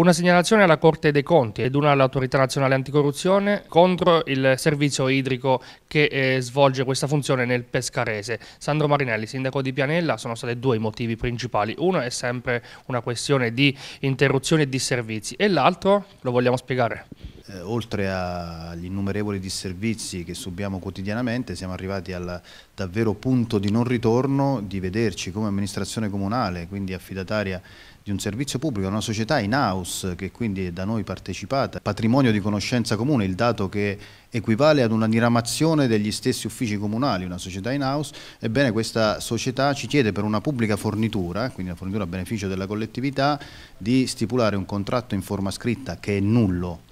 una segnalazione alla Corte dei Conti ed una all'Autorità Nazionale Anticorruzione contro il servizio idrico che eh, svolge questa funzione nel Pescarese. Sandro Marinelli, sindaco di Pianella, sono stati due i motivi principali. Uno è sempre una questione di interruzioni di servizi e l'altro lo vogliamo spiegare eh, oltre agli innumerevoli disservizi che subiamo quotidianamente, siamo arrivati al davvero punto di non ritorno di vederci come amministrazione comunale, quindi affidataria di un servizio pubblico, una società in house che quindi è da noi partecipata, patrimonio di conoscenza comune, il dato che equivale ad una diramazione degli stessi uffici comunali, una società in house, ebbene questa società ci chiede per una pubblica fornitura, quindi una fornitura a beneficio della collettività, di stipulare un contratto in forma scritta che è nullo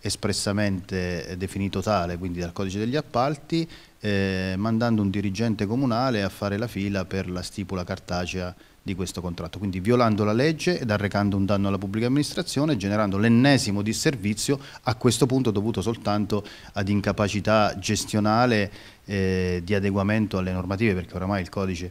espressamente eh, definito tale, quindi dal codice degli appalti, eh, mandando un dirigente comunale a fare la fila per la stipula cartacea di questo contratto, quindi violando la legge ed arrecando un danno alla pubblica amministrazione, generando l'ennesimo disservizio a questo punto dovuto soltanto ad incapacità gestionale eh, di adeguamento alle normative, perché oramai il codice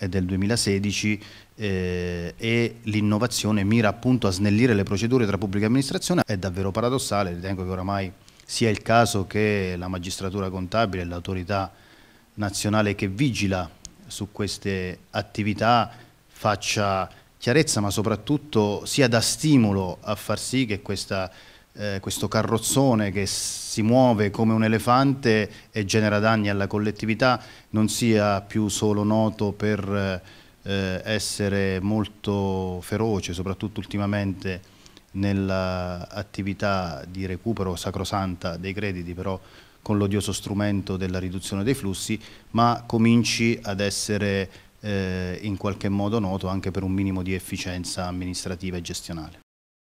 e del 2016 eh, e l'innovazione mira appunto a snellire le procedure tra pubblica amministrazione. È davvero paradossale, ritengo che oramai sia il caso che la magistratura contabile, e l'autorità nazionale che vigila su queste attività faccia chiarezza ma soprattutto sia da stimolo a far sì che questa eh, questo carrozzone che si muove come un elefante e genera danni alla collettività non sia più solo noto per eh, essere molto feroce, soprattutto ultimamente nell'attività di recupero sacrosanta dei crediti, però con l'odioso strumento della riduzione dei flussi, ma cominci ad essere eh, in qualche modo noto anche per un minimo di efficienza amministrativa e gestionale.